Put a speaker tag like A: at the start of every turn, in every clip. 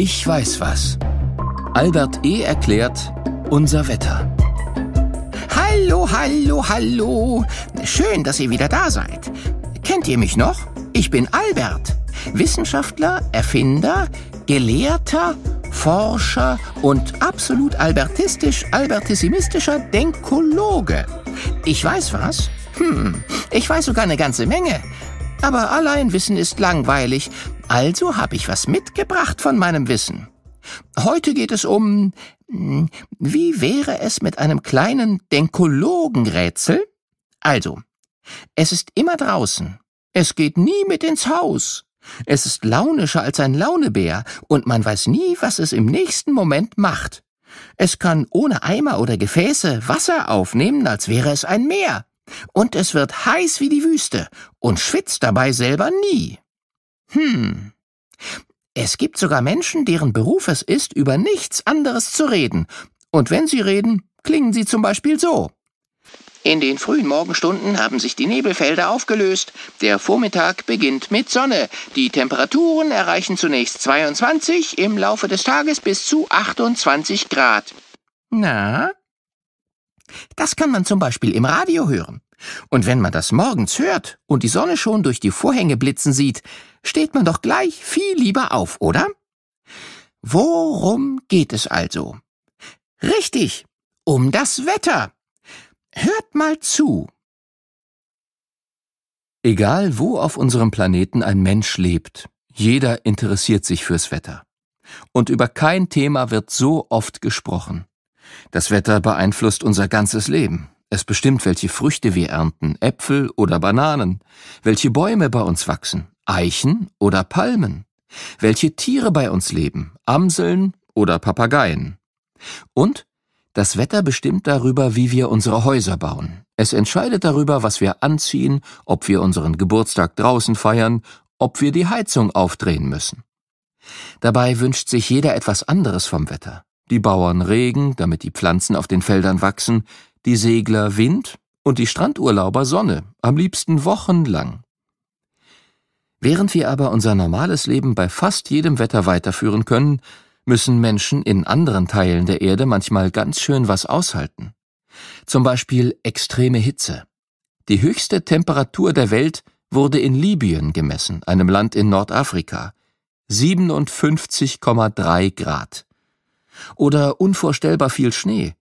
A: Ich weiß was. Albert E. erklärt unser Wetter. Hallo, hallo, hallo. Schön, dass ihr wieder da seid. Kennt ihr mich noch? Ich bin Albert. Wissenschaftler, Erfinder, Gelehrter, Forscher und absolut albertistisch, albertissimistischer Denkologe. Ich weiß was. Hm, ich weiß sogar eine ganze Menge. Aber allein Wissen ist langweilig. Also habe ich was mitgebracht von meinem Wissen. Heute geht es um, hm, wie wäre es mit einem kleinen Denkologenrätsel? Also, es ist immer draußen. Es geht nie mit ins Haus. Es ist launischer als ein Launebär und man weiß nie, was es im nächsten Moment macht. Es kann ohne Eimer oder Gefäße Wasser aufnehmen, als wäre es ein Meer. Und es wird heiß wie die Wüste und schwitzt dabei selber nie. Hm. Es gibt sogar Menschen, deren Beruf es ist, über nichts anderes zu reden. Und wenn sie reden, klingen sie zum Beispiel so. In den frühen Morgenstunden haben sich die Nebelfelder aufgelöst. Der Vormittag beginnt mit Sonne. Die Temperaturen erreichen zunächst 22, im Laufe des Tages bis zu 28 Grad. Na? Das kann man zum Beispiel im Radio hören. Und wenn man das morgens hört und die Sonne schon durch die Vorhänge blitzen sieht, steht man doch gleich viel lieber auf, oder? Worum geht es also? Richtig, um das Wetter. Hört mal zu. Egal wo auf unserem Planeten ein Mensch lebt, jeder interessiert sich fürs Wetter. Und über kein Thema wird so oft gesprochen. Das Wetter beeinflusst unser ganzes Leben. Es bestimmt, welche Früchte wir ernten, Äpfel oder Bananen, welche Bäume bei uns wachsen, Eichen oder Palmen, welche Tiere bei uns leben, Amseln oder Papageien. Und das Wetter bestimmt darüber, wie wir unsere Häuser bauen. Es entscheidet darüber, was wir anziehen, ob wir unseren Geburtstag draußen feiern, ob wir die Heizung aufdrehen müssen. Dabei wünscht sich jeder etwas anderes vom Wetter. Die Bauern Regen, damit die Pflanzen auf den Feldern wachsen, die Segler Wind und die Strandurlauber Sonne, am liebsten wochenlang. Während wir aber unser normales Leben bei fast jedem Wetter weiterführen können, müssen Menschen in anderen Teilen der Erde manchmal ganz schön was aushalten. Zum Beispiel extreme Hitze. Die höchste Temperatur der Welt wurde in Libyen gemessen, einem Land in Nordafrika. 57,3 Grad. Oder unvorstellbar viel Schnee.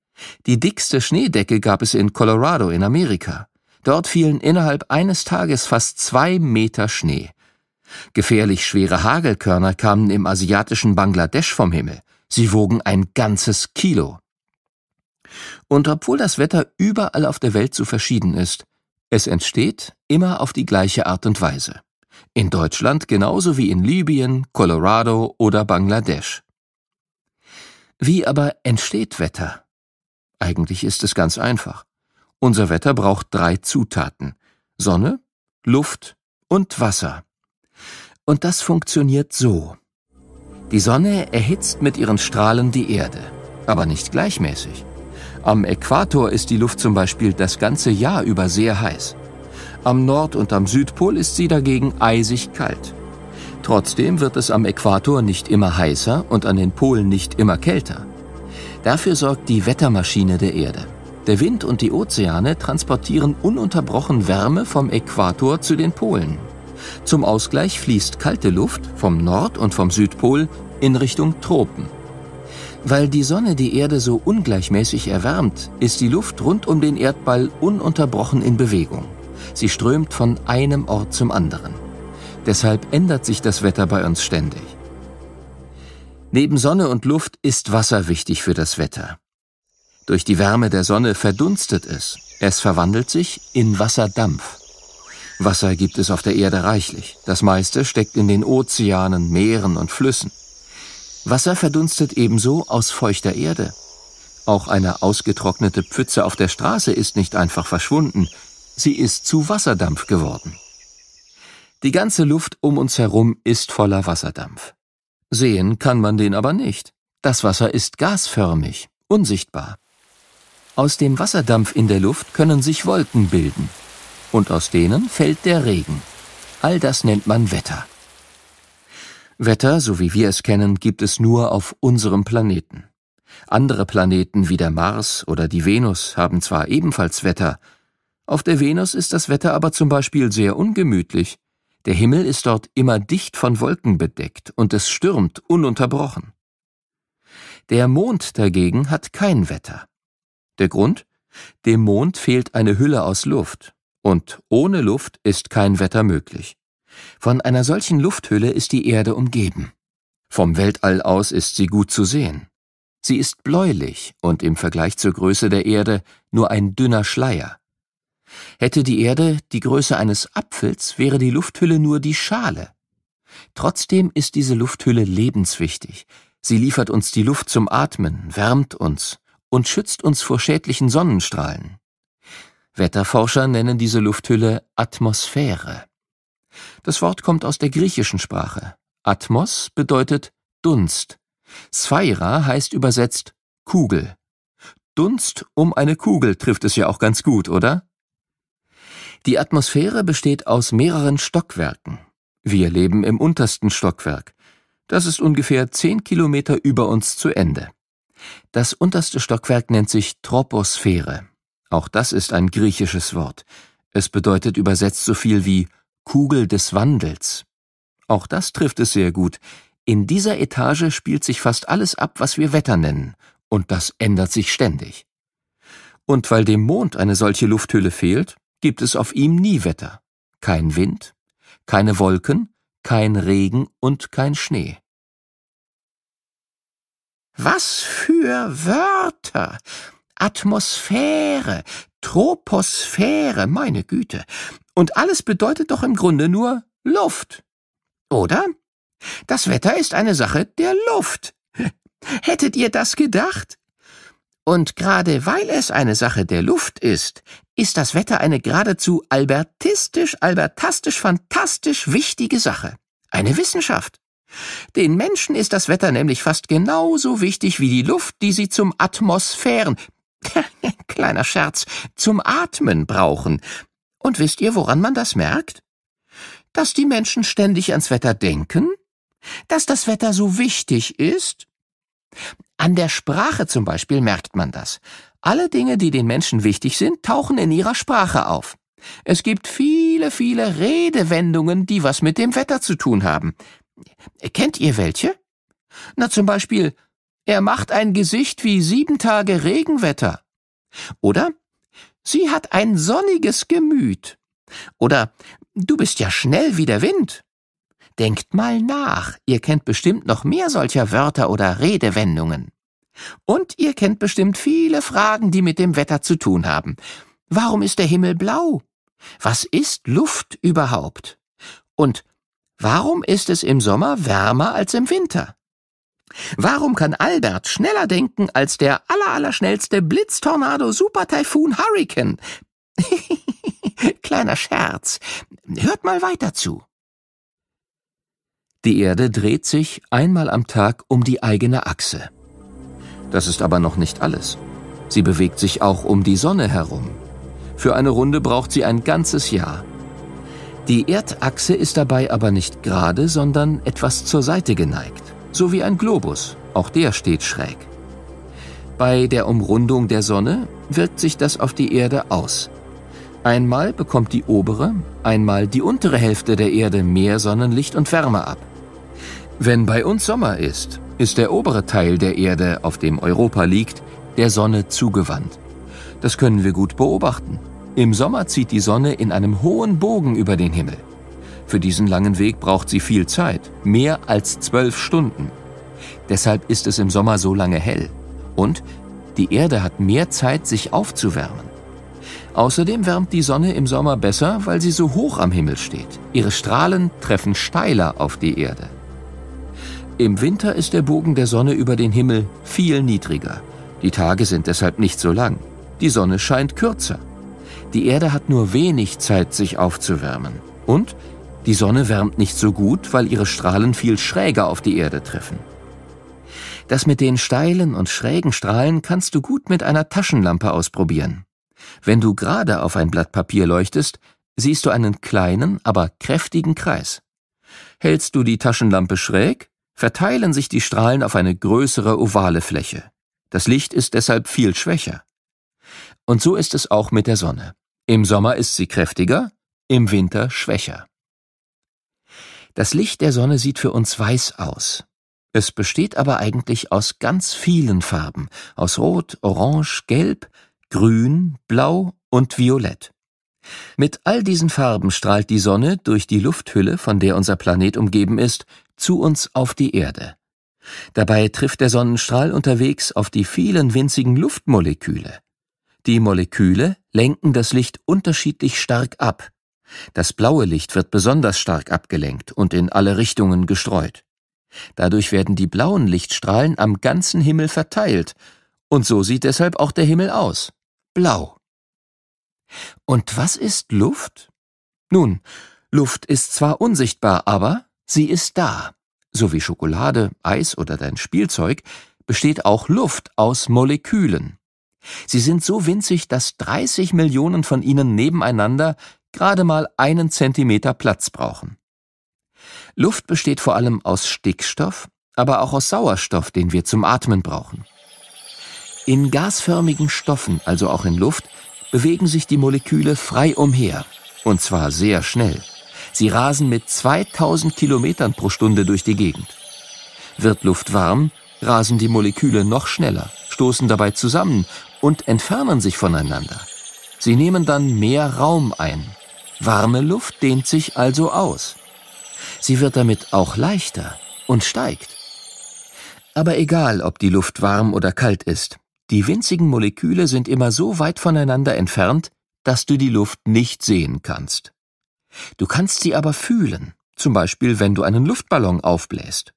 A: Die dickste Schneedecke gab es in Colorado in Amerika. Dort fielen innerhalb eines Tages fast zwei Meter Schnee. Gefährlich schwere Hagelkörner kamen im asiatischen Bangladesch vom Himmel. Sie wogen ein ganzes Kilo. Und obwohl das Wetter überall auf der Welt so verschieden ist, es entsteht immer auf die gleiche Art und Weise. In Deutschland genauso wie in Libyen, Colorado oder Bangladesch. Wie aber entsteht Wetter? Eigentlich ist es ganz einfach. Unser Wetter braucht drei Zutaten. Sonne, Luft und Wasser. Und das funktioniert so. Die Sonne erhitzt mit ihren Strahlen die Erde, aber nicht gleichmäßig. Am Äquator ist die Luft zum Beispiel das ganze Jahr über sehr heiß. Am Nord- und am Südpol ist sie dagegen eisig kalt. Trotzdem wird es am Äquator nicht immer heißer und an den Polen nicht immer kälter. Dafür sorgt die Wettermaschine der Erde. Der Wind und die Ozeane transportieren ununterbrochen Wärme vom Äquator zu den Polen. Zum Ausgleich fließt kalte Luft vom Nord- und vom Südpol in Richtung Tropen. Weil die Sonne die Erde so ungleichmäßig erwärmt, ist die Luft rund um den Erdball ununterbrochen in Bewegung. Sie strömt von einem Ort zum anderen. Deshalb ändert sich das Wetter bei uns ständig. Neben Sonne und Luft ist Wasser wichtig für das Wetter. Durch die Wärme der Sonne verdunstet es. Es verwandelt sich in Wasserdampf. Wasser gibt es auf der Erde reichlich. Das meiste steckt in den Ozeanen, Meeren und Flüssen. Wasser verdunstet ebenso aus feuchter Erde. Auch eine ausgetrocknete Pfütze auf der Straße ist nicht einfach verschwunden. Sie ist zu Wasserdampf geworden. Die ganze Luft um uns herum ist voller Wasserdampf. Sehen kann man den aber nicht. Das Wasser ist gasförmig, unsichtbar. Aus dem Wasserdampf in der Luft können sich Wolken bilden. Und aus denen fällt der Regen. All das nennt man Wetter. Wetter, so wie wir es kennen, gibt es nur auf unserem Planeten. Andere Planeten wie der Mars oder die Venus haben zwar ebenfalls Wetter, auf der Venus ist das Wetter aber zum Beispiel sehr ungemütlich, der Himmel ist dort immer dicht von Wolken bedeckt und es stürmt ununterbrochen. Der Mond dagegen hat kein Wetter. Der Grund? Dem Mond fehlt eine Hülle aus Luft, und ohne Luft ist kein Wetter möglich. Von einer solchen Lufthülle ist die Erde umgeben. Vom Weltall aus ist sie gut zu sehen. Sie ist bläulich und im Vergleich zur Größe der Erde nur ein dünner Schleier. Hätte die Erde die Größe eines Apfels, wäre die Lufthülle nur die Schale. Trotzdem ist diese Lufthülle lebenswichtig. Sie liefert uns die Luft zum Atmen, wärmt uns und schützt uns vor schädlichen Sonnenstrahlen. Wetterforscher nennen diese Lufthülle Atmosphäre. Das Wort kommt aus der griechischen Sprache. Atmos bedeutet Dunst. Sphaira heißt übersetzt Kugel. Dunst um eine Kugel trifft es ja auch ganz gut, oder? Die Atmosphäre besteht aus mehreren Stockwerken. Wir leben im untersten Stockwerk. Das ist ungefähr zehn Kilometer über uns zu Ende. Das unterste Stockwerk nennt sich Troposphäre. Auch das ist ein griechisches Wort. Es bedeutet übersetzt so viel wie Kugel des Wandels. Auch das trifft es sehr gut. In dieser Etage spielt sich fast alles ab, was wir Wetter nennen, und das ändert sich ständig. Und weil dem Mond eine solche Lufthülle fehlt, gibt es auf ihm nie Wetter, kein Wind, keine Wolken, kein Regen und kein Schnee. Was für Wörter. Atmosphäre, Troposphäre, meine Güte. Und alles bedeutet doch im Grunde nur Luft. Oder? Das Wetter ist eine Sache der Luft. Hättet ihr das gedacht? Und gerade weil es eine Sache der Luft ist, ist das Wetter eine geradezu albertistisch, albertastisch, fantastisch wichtige Sache. Eine Wissenschaft. Den Menschen ist das Wetter nämlich fast genauso wichtig wie die Luft, die sie zum Atmosphären, kleiner Scherz, zum Atmen brauchen. Und wisst ihr, woran man das merkt? Dass die Menschen ständig ans Wetter denken? Dass das Wetter so wichtig ist? An der Sprache zum Beispiel merkt man das. Alle Dinge, die den Menschen wichtig sind, tauchen in ihrer Sprache auf. Es gibt viele, viele Redewendungen, die was mit dem Wetter zu tun haben. Kennt ihr welche? Na zum Beispiel, er macht ein Gesicht wie sieben Tage Regenwetter. Oder sie hat ein sonniges Gemüt. Oder du bist ja schnell wie der Wind. Denkt mal nach, ihr kennt bestimmt noch mehr solcher Wörter oder Redewendungen. Und ihr kennt bestimmt viele Fragen, die mit dem Wetter zu tun haben. Warum ist der Himmel blau? Was ist Luft überhaupt? Und warum ist es im Sommer wärmer als im Winter? Warum kann Albert schneller denken als der allerallerschnellste Blitztornado Super Typhoon Hurricane? Kleiner Scherz. Hört mal weiter zu. Die Erde dreht sich einmal am Tag um die eigene Achse. Das ist aber noch nicht alles. Sie bewegt sich auch um die Sonne herum. Für eine Runde braucht sie ein ganzes Jahr. Die Erdachse ist dabei aber nicht gerade, sondern etwas zur Seite geneigt. So wie ein Globus, auch der steht schräg. Bei der Umrundung der Sonne wirkt sich das auf die Erde aus. Einmal bekommt die obere, einmal die untere Hälfte der Erde mehr Sonnenlicht und Wärme ab. Wenn bei uns Sommer ist, ist der obere Teil der Erde, auf dem Europa liegt, der Sonne zugewandt. Das können wir gut beobachten. Im Sommer zieht die Sonne in einem hohen Bogen über den Himmel. Für diesen langen Weg braucht sie viel Zeit, mehr als zwölf Stunden. Deshalb ist es im Sommer so lange hell. Und die Erde hat mehr Zeit, sich aufzuwärmen. Außerdem wärmt die Sonne im Sommer besser, weil sie so hoch am Himmel steht. Ihre Strahlen treffen steiler auf die Erde. Im Winter ist der Bogen der Sonne über den Himmel viel niedriger. Die Tage sind deshalb nicht so lang. Die Sonne scheint kürzer. Die Erde hat nur wenig Zeit, sich aufzuwärmen. Und die Sonne wärmt nicht so gut, weil ihre Strahlen viel schräger auf die Erde treffen. Das mit den steilen und schrägen Strahlen kannst du gut mit einer Taschenlampe ausprobieren. Wenn du gerade auf ein Blatt Papier leuchtest, siehst du einen kleinen, aber kräftigen Kreis. Hältst du die Taschenlampe schräg, verteilen sich die Strahlen auf eine größere ovale Fläche. Das Licht ist deshalb viel schwächer. Und so ist es auch mit der Sonne. Im Sommer ist sie kräftiger, im Winter schwächer. Das Licht der Sonne sieht für uns weiß aus. Es besteht aber eigentlich aus ganz vielen Farben, aus Rot, Orange, Gelb, Grün, Blau und Violett. Mit all diesen Farben strahlt die Sonne durch die Lufthülle, von der unser Planet umgeben ist, zu uns auf die Erde. Dabei trifft der Sonnenstrahl unterwegs auf die vielen winzigen Luftmoleküle. Die Moleküle lenken das Licht unterschiedlich stark ab. Das blaue Licht wird besonders stark abgelenkt und in alle Richtungen gestreut. Dadurch werden die blauen Lichtstrahlen am ganzen Himmel verteilt, und so sieht deshalb auch der Himmel aus. Blau. Und was ist Luft? Nun, Luft ist zwar unsichtbar, aber Sie ist da. So wie Schokolade, Eis oder dein Spielzeug besteht auch Luft aus Molekülen. Sie sind so winzig, dass 30 Millionen von ihnen nebeneinander gerade mal einen Zentimeter Platz brauchen. Luft besteht vor allem aus Stickstoff, aber auch aus Sauerstoff, den wir zum Atmen brauchen. In gasförmigen Stoffen, also auch in Luft, bewegen sich die Moleküle frei umher, und zwar sehr schnell. Sie rasen mit 2000 Kilometern pro Stunde durch die Gegend. Wird Luft warm, rasen die Moleküle noch schneller, stoßen dabei zusammen und entfernen sich voneinander. Sie nehmen dann mehr Raum ein. Warme Luft dehnt sich also aus. Sie wird damit auch leichter und steigt. Aber egal, ob die Luft warm oder kalt ist, die winzigen Moleküle sind immer so weit voneinander entfernt, dass du die Luft nicht sehen kannst. Du kannst sie aber fühlen, zum Beispiel wenn du einen Luftballon aufbläst.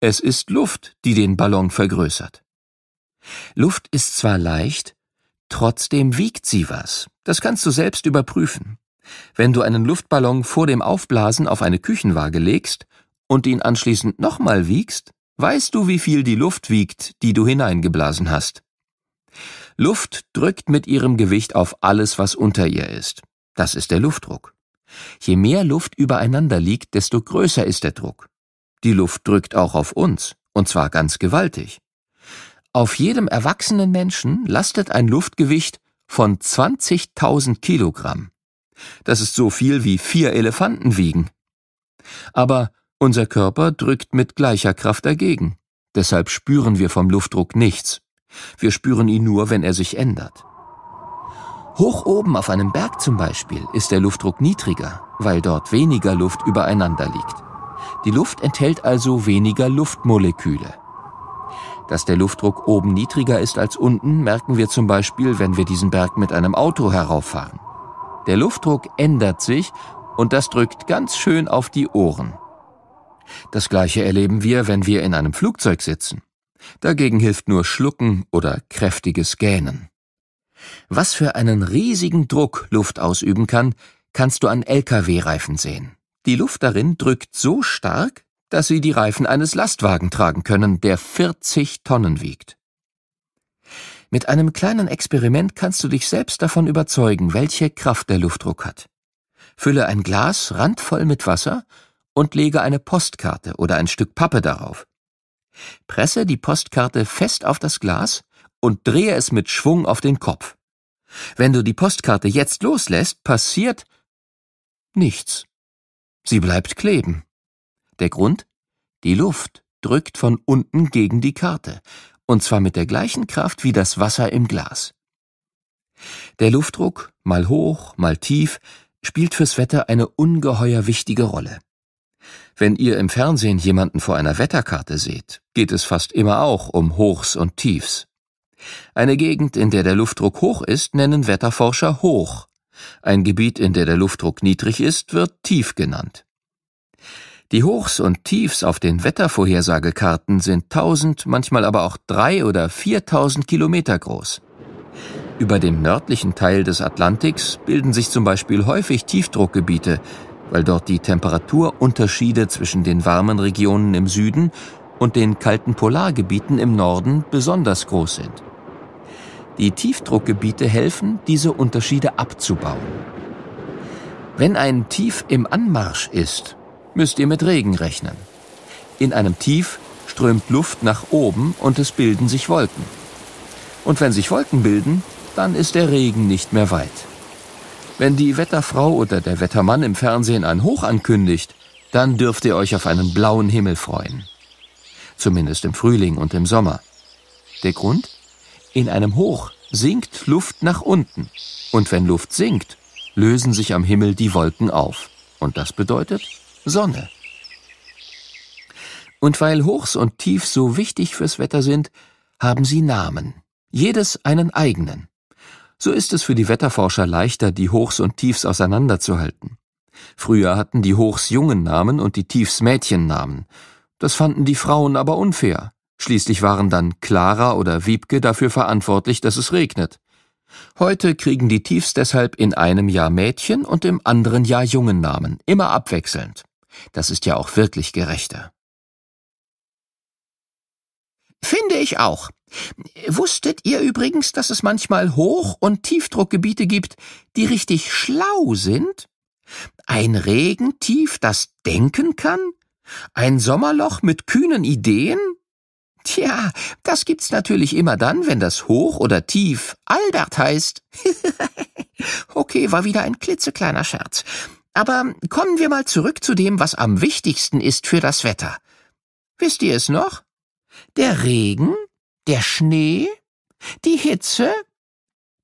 A: Es ist Luft, die den Ballon vergrößert. Luft ist zwar leicht, trotzdem wiegt sie was. Das kannst du selbst überprüfen. Wenn du einen Luftballon vor dem Aufblasen auf eine Küchenwaage legst und ihn anschließend nochmal wiegst, weißt du, wie viel die Luft wiegt, die du hineingeblasen hast. Luft drückt mit ihrem Gewicht auf alles, was unter ihr ist. Das ist der Luftdruck. Je mehr Luft übereinander liegt, desto größer ist der Druck. Die Luft drückt auch auf uns, und zwar ganz gewaltig. Auf jedem erwachsenen Menschen lastet ein Luftgewicht von 20.000 Kilogramm. Das ist so viel wie vier Elefanten wiegen. Aber unser Körper drückt mit gleicher Kraft dagegen. Deshalb spüren wir vom Luftdruck nichts. Wir spüren ihn nur, wenn er sich ändert. Hoch oben auf einem Berg zum Beispiel ist der Luftdruck niedriger, weil dort weniger Luft übereinander liegt. Die Luft enthält also weniger Luftmoleküle. Dass der Luftdruck oben niedriger ist als unten, merken wir zum Beispiel, wenn wir diesen Berg mit einem Auto herauffahren. Der Luftdruck ändert sich und das drückt ganz schön auf die Ohren. Das gleiche erleben wir, wenn wir in einem Flugzeug sitzen. Dagegen hilft nur Schlucken oder kräftiges Gähnen. Was für einen riesigen Druck Luft ausüben kann, kannst du an Lkw-Reifen sehen. Die Luft darin drückt so stark, dass sie die Reifen eines Lastwagen tragen können, der 40 Tonnen wiegt. Mit einem kleinen Experiment kannst du dich selbst davon überzeugen, welche Kraft der Luftdruck hat. Fülle ein Glas randvoll mit Wasser und lege eine Postkarte oder ein Stück Pappe darauf. Presse die Postkarte fest auf das Glas und drehe es mit Schwung auf den Kopf. Wenn du die Postkarte jetzt loslässt, passiert nichts. Sie bleibt kleben. Der Grund? Die Luft drückt von unten gegen die Karte, und zwar mit der gleichen Kraft wie das Wasser im Glas. Der Luftdruck, mal hoch, mal tief, spielt fürs Wetter eine ungeheuer wichtige Rolle. Wenn ihr im Fernsehen jemanden vor einer Wetterkarte seht, geht es fast immer auch um Hochs und Tiefs. Eine Gegend, in der der Luftdruck hoch ist, nennen Wetterforscher hoch. Ein Gebiet, in der der Luftdruck niedrig ist, wird tief genannt. Die Hochs und Tiefs auf den Wettervorhersagekarten sind 1000, manchmal aber auch 3 oder 4000 Kilometer groß. Über dem nördlichen Teil des Atlantiks bilden sich zum Beispiel häufig Tiefdruckgebiete, weil dort die Temperaturunterschiede zwischen den warmen Regionen im Süden und den kalten Polargebieten im Norden besonders groß sind. Die Tiefdruckgebiete helfen, diese Unterschiede abzubauen. Wenn ein Tief im Anmarsch ist, müsst ihr mit Regen rechnen. In einem Tief strömt Luft nach oben und es bilden sich Wolken. Und wenn sich Wolken bilden, dann ist der Regen nicht mehr weit. Wenn die Wetterfrau oder der Wettermann im Fernsehen ein Hoch ankündigt, dann dürft ihr euch auf einen blauen Himmel freuen. Zumindest im Frühling und im Sommer. Der Grund? In einem Hoch sinkt Luft nach unten. Und wenn Luft sinkt, lösen sich am Himmel die Wolken auf. Und das bedeutet Sonne. Und weil Hochs und Tiefs so wichtig fürs Wetter sind, haben sie Namen. Jedes einen eigenen. So ist es für die Wetterforscher leichter, die Hochs und Tiefs auseinanderzuhalten. Früher hatten die Hochs Jungen Namen und die Tiefs Mädchennamen. Das fanden die Frauen aber unfair. Schließlich waren dann Clara oder Wiebke dafür verantwortlich, dass es regnet. Heute kriegen die Tiefs deshalb in einem Jahr Mädchen und im anderen Jahr Jungennamen, immer abwechselnd. Das ist ja auch wirklich gerechter. Finde ich auch. Wusstet ihr übrigens, dass es manchmal Hoch- und Tiefdruckgebiete gibt, die richtig schlau sind? Ein Regentief, das denken kann? Ein Sommerloch mit kühnen Ideen? Tja, das gibt's natürlich immer dann, wenn das Hoch oder Tief Albert heißt. okay, war wieder ein klitzekleiner Scherz. Aber kommen wir mal zurück zu dem, was am wichtigsten ist für das Wetter. Wisst ihr es noch? Der Regen? Der Schnee? Die Hitze?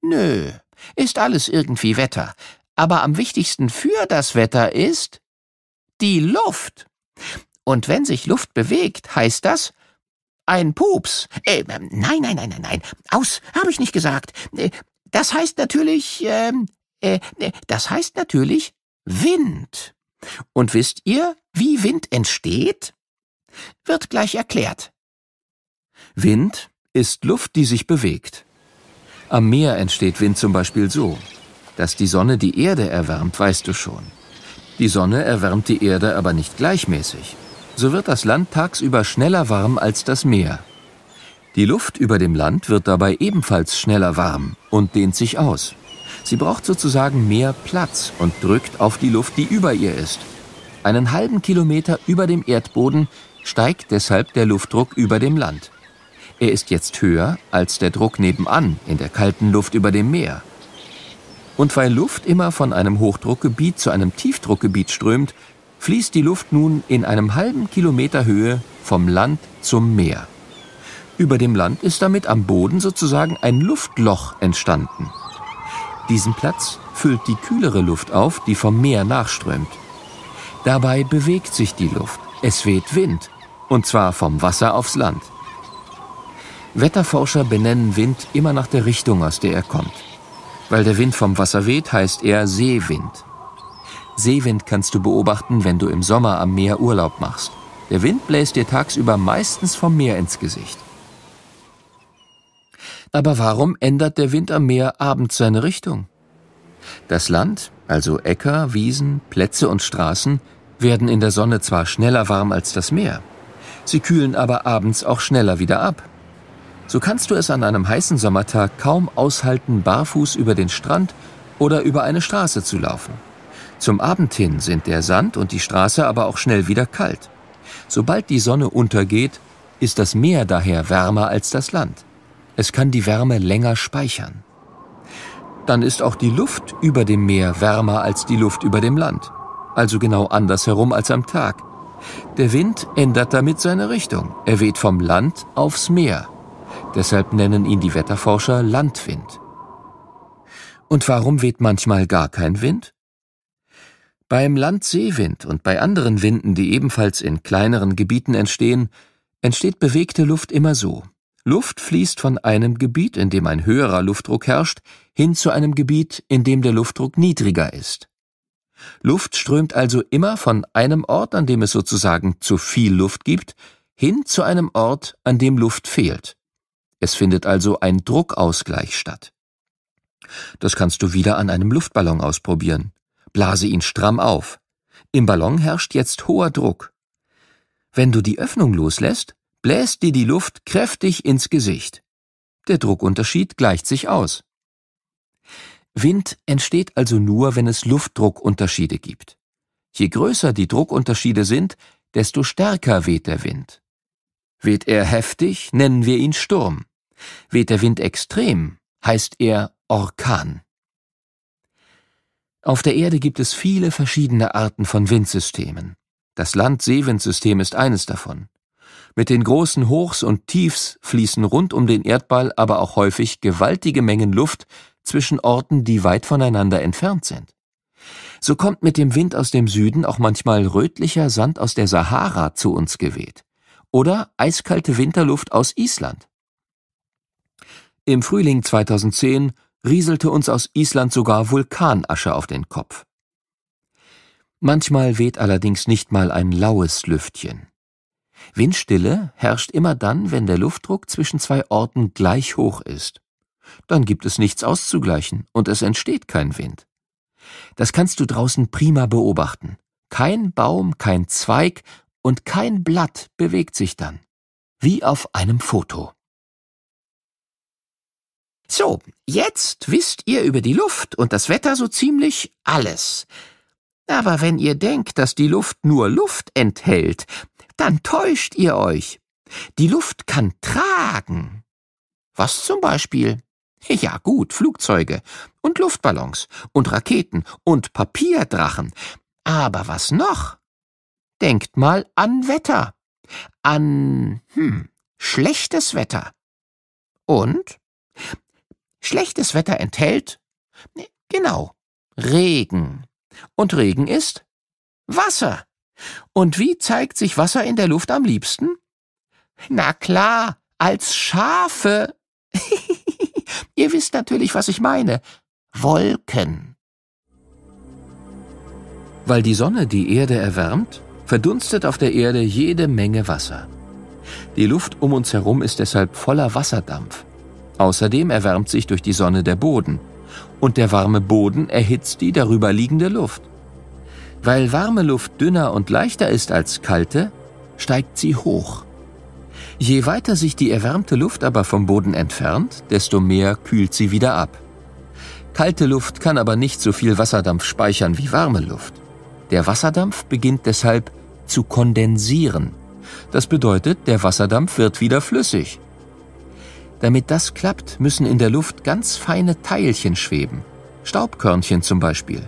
A: Nö, ist alles irgendwie Wetter. Aber am wichtigsten für das Wetter ist die Luft. Und wenn sich Luft bewegt, heißt das, ein Pups. Äh, ähm, nein, nein, nein, nein, nein. Aus, habe ich nicht gesagt. Äh, das heißt natürlich, ähm, äh, äh, das heißt natürlich Wind. Und wisst ihr, wie Wind entsteht? Wird gleich erklärt. Wind ist Luft, die sich bewegt. Am Meer entsteht Wind zum Beispiel so. Dass die Sonne die Erde erwärmt, weißt du schon. Die Sonne erwärmt die Erde aber nicht gleichmäßig so wird das Land tagsüber schneller warm als das Meer. Die Luft über dem Land wird dabei ebenfalls schneller warm und dehnt sich aus. Sie braucht sozusagen mehr Platz und drückt auf die Luft, die über ihr ist. Einen halben Kilometer über dem Erdboden steigt deshalb der Luftdruck über dem Land. Er ist jetzt höher als der Druck nebenan in der kalten Luft über dem Meer. Und weil Luft immer von einem Hochdruckgebiet zu einem Tiefdruckgebiet strömt, fließt die Luft nun in einem halben Kilometer Höhe vom Land zum Meer. Über dem Land ist damit am Boden sozusagen ein Luftloch entstanden. Diesen Platz füllt die kühlere Luft auf, die vom Meer nachströmt. Dabei bewegt sich die Luft, es weht Wind, und zwar vom Wasser aufs Land. Wetterforscher benennen Wind immer nach der Richtung, aus der er kommt. Weil der Wind vom Wasser weht, heißt er Seewind. Seewind kannst du beobachten, wenn du im Sommer am Meer Urlaub machst. Der Wind bläst dir tagsüber meistens vom Meer ins Gesicht. Aber warum ändert der Wind am Meer abends seine Richtung? Das Land, also Äcker, Wiesen, Plätze und Straßen, werden in der Sonne zwar schneller warm als das Meer, sie kühlen aber abends auch schneller wieder ab. So kannst du es an einem heißen Sommertag kaum aushalten, barfuß über den Strand oder über eine Straße zu laufen. Zum Abend hin sind der Sand und die Straße aber auch schnell wieder kalt. Sobald die Sonne untergeht, ist das Meer daher wärmer als das Land. Es kann die Wärme länger speichern. Dann ist auch die Luft über dem Meer wärmer als die Luft über dem Land. Also genau andersherum als am Tag. Der Wind ändert damit seine Richtung. Er weht vom Land aufs Meer. Deshalb nennen ihn die Wetterforscher Landwind. Und warum weht manchmal gar kein Wind? Beim Landseewind und bei anderen Winden, die ebenfalls in kleineren Gebieten entstehen, entsteht bewegte Luft immer so. Luft fließt von einem Gebiet, in dem ein höherer Luftdruck herrscht, hin zu einem Gebiet, in dem der Luftdruck niedriger ist. Luft strömt also immer von einem Ort, an dem es sozusagen zu viel Luft gibt, hin zu einem Ort, an dem Luft fehlt. Es findet also ein Druckausgleich statt. Das kannst du wieder an einem Luftballon ausprobieren blase ihn stramm auf. Im Ballon herrscht jetzt hoher Druck. Wenn du die Öffnung loslässt, bläst dir die Luft kräftig ins Gesicht. Der Druckunterschied gleicht sich aus. Wind entsteht also nur, wenn es Luftdruckunterschiede gibt. Je größer die Druckunterschiede sind, desto stärker weht der Wind. Weht er heftig, nennen wir ihn Sturm. Weht der Wind extrem, heißt er Orkan. Auf der Erde gibt es viele verschiedene Arten von Windsystemen. Das Land-Seewindsystem ist eines davon. Mit den großen Hochs und Tiefs fließen rund um den Erdball aber auch häufig gewaltige Mengen Luft zwischen Orten, die weit voneinander entfernt sind. So kommt mit dem Wind aus dem Süden auch manchmal rötlicher Sand aus der Sahara zu uns geweht oder eiskalte Winterluft aus Island. Im Frühling 2010 rieselte uns aus Island sogar Vulkanasche auf den Kopf. Manchmal weht allerdings nicht mal ein laues Lüftchen. Windstille herrscht immer dann, wenn der Luftdruck zwischen zwei Orten gleich hoch ist. Dann gibt es nichts auszugleichen und es entsteht kein Wind. Das kannst du draußen prima beobachten. Kein Baum, kein Zweig und kein Blatt bewegt sich dann. Wie auf einem Foto. So, jetzt wisst ihr über die Luft und das Wetter so ziemlich alles. Aber wenn ihr denkt, dass die Luft nur Luft enthält, dann täuscht ihr euch. Die Luft kann tragen. Was zum Beispiel? Ja gut, Flugzeuge und Luftballons und Raketen und Papierdrachen. Aber was noch? Denkt mal an Wetter. An, hm, schlechtes Wetter. Und Schlechtes Wetter enthält? Genau, Regen. Und Regen ist Wasser. Und wie zeigt sich Wasser in der Luft am liebsten? Na klar, als Schafe. Ihr wisst natürlich, was ich meine. Wolken. Weil die Sonne die Erde erwärmt, verdunstet auf der Erde jede Menge Wasser. Die Luft um uns herum ist deshalb voller Wasserdampf. Außerdem erwärmt sich durch die Sonne der Boden. Und der warme Boden erhitzt die darüber liegende Luft. Weil warme Luft dünner und leichter ist als kalte, steigt sie hoch. Je weiter sich die erwärmte Luft aber vom Boden entfernt, desto mehr kühlt sie wieder ab. Kalte Luft kann aber nicht so viel Wasserdampf speichern wie warme Luft. Der Wasserdampf beginnt deshalb zu kondensieren. Das bedeutet, der Wasserdampf wird wieder flüssig damit das klappt, müssen in der Luft ganz feine Teilchen schweben, Staubkörnchen zum Beispiel.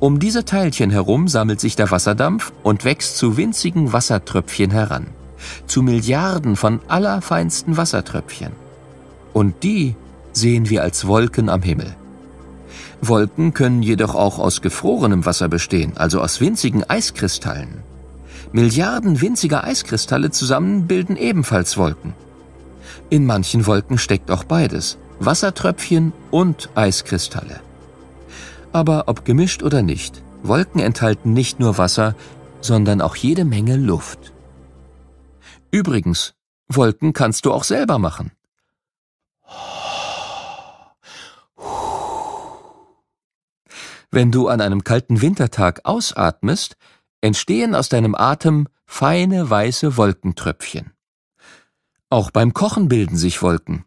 A: Um diese Teilchen herum sammelt sich der Wasserdampf und wächst zu winzigen Wassertröpfchen heran, zu Milliarden von allerfeinsten Wassertröpfchen. Und die sehen wir als Wolken am Himmel. Wolken können jedoch auch aus gefrorenem Wasser bestehen, also aus winzigen Eiskristallen. Milliarden winziger Eiskristalle zusammen bilden ebenfalls Wolken. In manchen Wolken steckt auch beides, Wassertröpfchen und Eiskristalle. Aber ob gemischt oder nicht, Wolken enthalten nicht nur Wasser, sondern auch jede Menge Luft. Übrigens, Wolken kannst du auch selber machen. Wenn du an einem kalten Wintertag ausatmest, entstehen aus deinem Atem feine weiße Wolkentröpfchen. Auch beim Kochen bilden sich Wolken.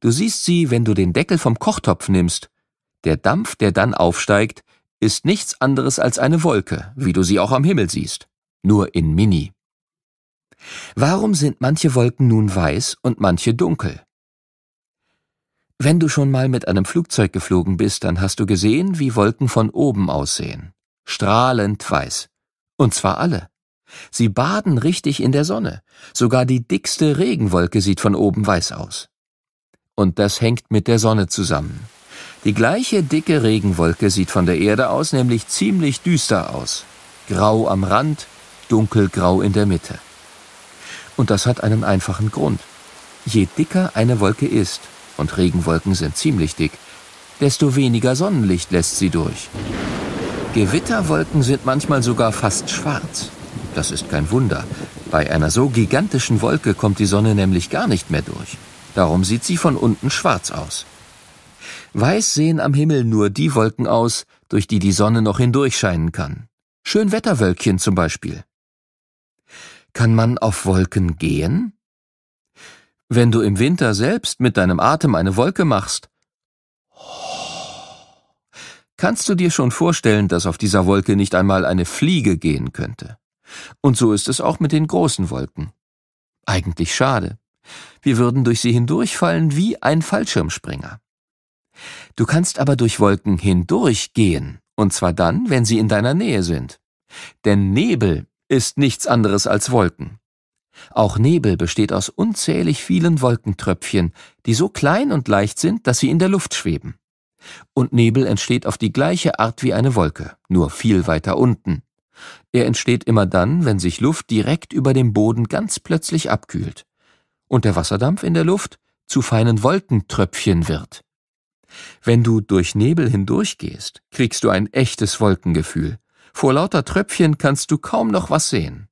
A: Du siehst sie, wenn du den Deckel vom Kochtopf nimmst. Der Dampf, der dann aufsteigt, ist nichts anderes als eine Wolke, wie du sie auch am Himmel siehst, nur in Mini. Warum sind manche Wolken nun weiß und manche dunkel? Wenn du schon mal mit einem Flugzeug geflogen bist, dann hast du gesehen, wie Wolken von oben aussehen. Strahlend weiß. Und zwar alle. Sie baden richtig in der Sonne. Sogar die dickste Regenwolke sieht von oben weiß aus. Und das hängt mit der Sonne zusammen. Die gleiche dicke Regenwolke sieht von der Erde aus nämlich ziemlich düster aus. Grau am Rand, dunkelgrau in der Mitte. Und das hat einen einfachen Grund. Je dicker eine Wolke ist, und Regenwolken sind ziemlich dick, desto weniger Sonnenlicht lässt sie durch. Gewitterwolken sind manchmal sogar fast schwarz. Das ist kein Wunder. Bei einer so gigantischen Wolke kommt die Sonne nämlich gar nicht mehr durch. Darum sieht sie von unten schwarz aus. Weiß sehen am Himmel nur die Wolken aus, durch die die Sonne noch hindurchscheinen kann. Schön Wetterwölkchen zum Beispiel. Kann man auf Wolken gehen? Wenn du im Winter selbst mit deinem Atem eine Wolke machst, kannst du dir schon vorstellen, dass auf dieser Wolke nicht einmal eine Fliege gehen könnte. Und so ist es auch mit den großen Wolken. Eigentlich schade. Wir würden durch sie hindurchfallen wie ein Fallschirmspringer. Du kannst aber durch Wolken hindurchgehen, und zwar dann, wenn sie in deiner Nähe sind. Denn Nebel ist nichts anderes als Wolken. Auch Nebel besteht aus unzählig vielen Wolkentröpfchen, die so klein und leicht sind, dass sie in der Luft schweben. Und Nebel entsteht auf die gleiche Art wie eine Wolke, nur viel weiter unten. Er entsteht immer dann, wenn sich Luft direkt über dem Boden ganz plötzlich abkühlt und der Wasserdampf in der Luft zu feinen Wolkentröpfchen wird. Wenn du durch Nebel hindurchgehst, kriegst du ein echtes Wolkengefühl. Vor lauter Tröpfchen kannst du kaum noch was sehen.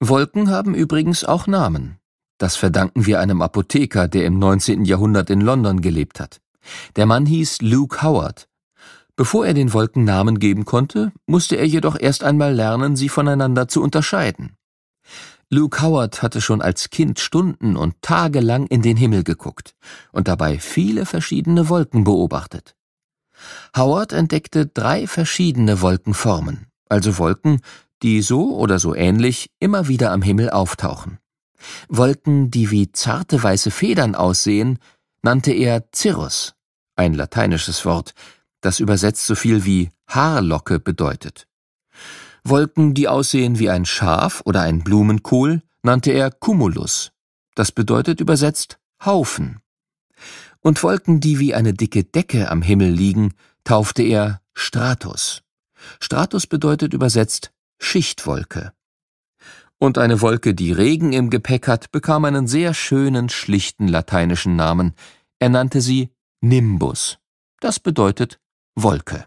A: Wolken haben übrigens auch Namen. Das verdanken wir einem Apotheker, der im 19. Jahrhundert in London gelebt hat. Der Mann hieß Luke Howard Bevor er den Wolken Namen geben konnte, musste er jedoch erst einmal lernen, sie voneinander zu unterscheiden. Luke Howard hatte schon als Kind Stunden und Tage lang in den Himmel geguckt und dabei viele verschiedene Wolken beobachtet. Howard entdeckte drei verschiedene Wolkenformen, also Wolken, die so oder so ähnlich immer wieder am Himmel auftauchen. Wolken, die wie zarte weiße Federn aussehen, nannte er Cirrus, ein lateinisches Wort, das übersetzt so viel wie Haarlocke bedeutet. Wolken, die aussehen wie ein Schaf oder ein Blumenkohl, nannte er Cumulus. Das bedeutet übersetzt Haufen. Und Wolken, die wie eine dicke Decke am Himmel liegen, taufte er Stratus. Stratus bedeutet übersetzt Schichtwolke. Und eine Wolke, die Regen im Gepäck hat, bekam einen sehr schönen, schlichten lateinischen Namen. Er nannte sie Nimbus. Das bedeutet Wolke.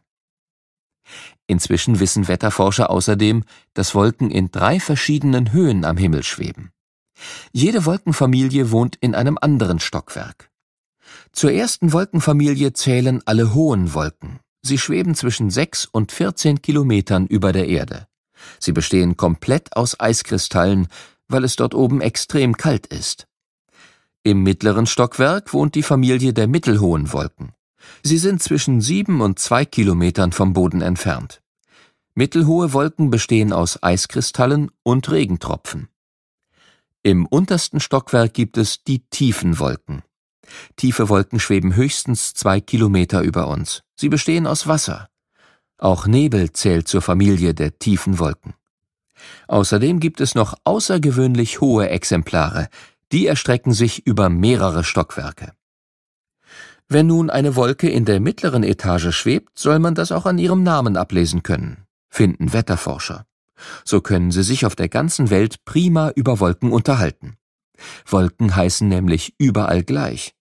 A: Inzwischen wissen Wetterforscher außerdem, dass Wolken in drei verschiedenen Höhen am Himmel schweben. Jede Wolkenfamilie wohnt in einem anderen Stockwerk. Zur ersten Wolkenfamilie zählen alle hohen Wolken. Sie schweben zwischen 6 und 14 Kilometern über der Erde. Sie bestehen komplett aus Eiskristallen, weil es dort oben extrem kalt ist. Im mittleren Stockwerk wohnt die Familie der mittelhohen Wolken. Sie sind zwischen sieben und zwei Kilometern vom Boden entfernt. Mittelhohe Wolken bestehen aus Eiskristallen und Regentropfen. Im untersten Stockwerk gibt es die tiefen Wolken. Tiefe Wolken schweben höchstens zwei Kilometer über uns. Sie bestehen aus Wasser. Auch Nebel zählt zur Familie der tiefen Wolken. Außerdem gibt es noch außergewöhnlich hohe Exemplare, die erstrecken sich über mehrere Stockwerke. Wenn nun eine Wolke in der mittleren Etage schwebt, soll man das auch an ihrem Namen ablesen können, finden Wetterforscher. So können sie sich auf der ganzen Welt prima über Wolken unterhalten. Wolken heißen nämlich überall gleich.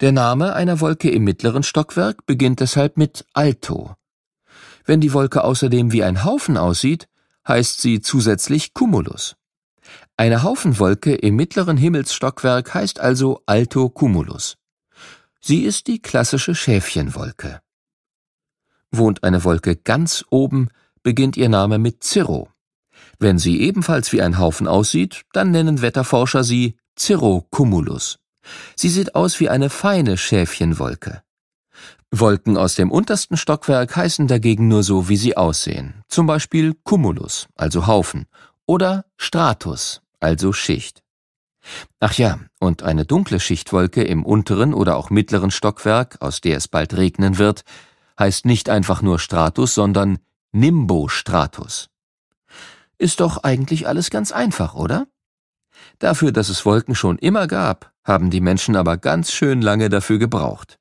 A: Der Name einer Wolke im mittleren Stockwerk beginnt deshalb mit Alto. Wenn die Wolke außerdem wie ein Haufen aussieht, heißt sie zusätzlich Cumulus. Eine Haufenwolke im mittleren Himmelsstockwerk heißt also Alto Cumulus. Sie ist die klassische Schäfchenwolke. Wohnt eine Wolke ganz oben, beginnt ihr Name mit Zirro. Wenn sie ebenfalls wie ein Haufen aussieht, dann nennen Wetterforscher sie Cirrocumulus. Sie sieht aus wie eine feine Schäfchenwolke. Wolken aus dem untersten Stockwerk heißen dagegen nur so, wie sie aussehen, zum Beispiel Cumulus, also Haufen, oder Stratus, also Schicht. Ach ja, und eine dunkle Schichtwolke im unteren oder auch mittleren Stockwerk, aus der es bald regnen wird, heißt nicht einfach nur Stratus, sondern Nimbostratus. Ist doch eigentlich alles ganz einfach, oder? Dafür, dass es Wolken schon immer gab, haben die Menschen aber ganz schön lange dafür gebraucht.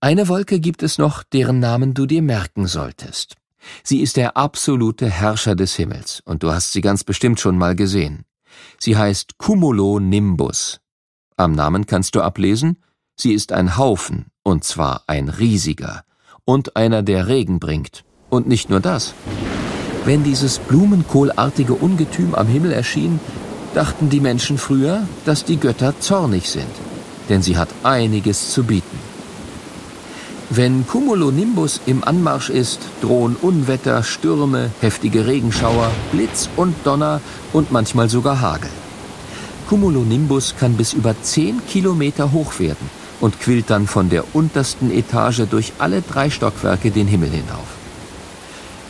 A: Eine Wolke gibt es noch, deren Namen du dir merken solltest. Sie ist der absolute Herrscher des Himmels, und du hast sie ganz bestimmt schon mal gesehen. Sie heißt Cumulonimbus. Am Namen kannst du ablesen, sie ist ein Haufen, und zwar ein riesiger, und einer, der Regen bringt. Und nicht nur das. Wenn dieses blumenkohlartige Ungetüm am Himmel erschien, dachten die Menschen früher, dass die Götter zornig sind, denn sie hat einiges zu bieten. Wenn Cumulonimbus im Anmarsch ist, drohen Unwetter, Stürme, heftige Regenschauer, Blitz und Donner und manchmal sogar Hagel. Cumulonimbus kann bis über 10 Kilometer hoch werden und quillt dann von der untersten Etage durch alle drei Stockwerke den Himmel hinauf.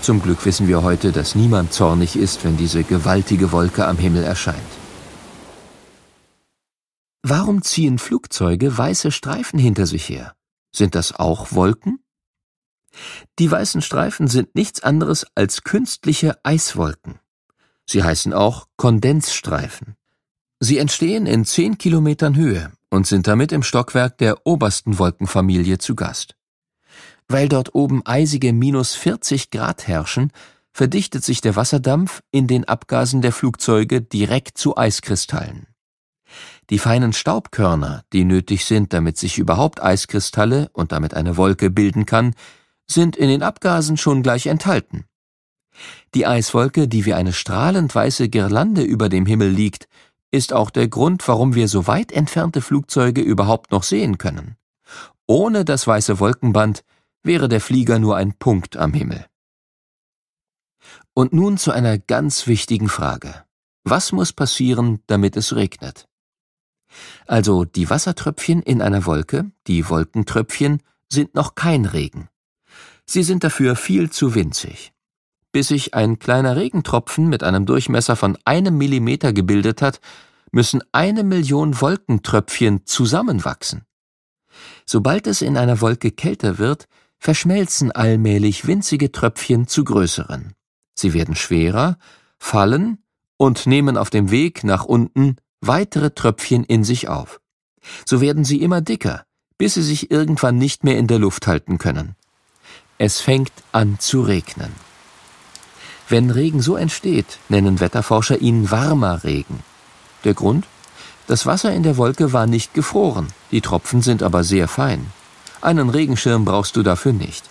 A: Zum Glück wissen wir heute, dass niemand zornig ist, wenn diese gewaltige Wolke am Himmel erscheint. Warum ziehen Flugzeuge weiße Streifen hinter sich her? Sind das auch Wolken? Die weißen Streifen sind nichts anderes als künstliche Eiswolken. Sie heißen auch Kondensstreifen. Sie entstehen in zehn Kilometern Höhe und sind damit im Stockwerk der obersten Wolkenfamilie zu Gast. Weil dort oben eisige minus 40 Grad herrschen, verdichtet sich der Wasserdampf in den Abgasen der Flugzeuge direkt zu Eiskristallen. Die feinen Staubkörner, die nötig sind, damit sich überhaupt Eiskristalle und damit eine Wolke bilden kann, sind in den Abgasen schon gleich enthalten. Die Eiswolke, die wie eine strahlend weiße Girlande über dem Himmel liegt, ist auch der Grund, warum wir so weit entfernte Flugzeuge überhaupt noch sehen können. Ohne das weiße Wolkenband wäre der Flieger nur ein Punkt am Himmel. Und nun zu einer ganz wichtigen Frage. Was muss passieren, damit es regnet? Also die Wassertröpfchen in einer Wolke, die Wolkentröpfchen, sind noch kein Regen. Sie sind dafür viel zu winzig. Bis sich ein kleiner Regentropfen mit einem Durchmesser von einem Millimeter gebildet hat, müssen eine Million Wolkentröpfchen zusammenwachsen. Sobald es in einer Wolke kälter wird, verschmelzen allmählich winzige Tröpfchen zu größeren. Sie werden schwerer, fallen und nehmen auf dem Weg nach unten weitere Tröpfchen in sich auf. So werden sie immer dicker, bis sie sich irgendwann nicht mehr in der Luft halten können. Es fängt an zu regnen. Wenn Regen so entsteht, nennen Wetterforscher ihn warmer Regen. Der Grund? Das Wasser in der Wolke war nicht gefroren, die Tropfen sind aber sehr fein. Einen Regenschirm brauchst du dafür nicht.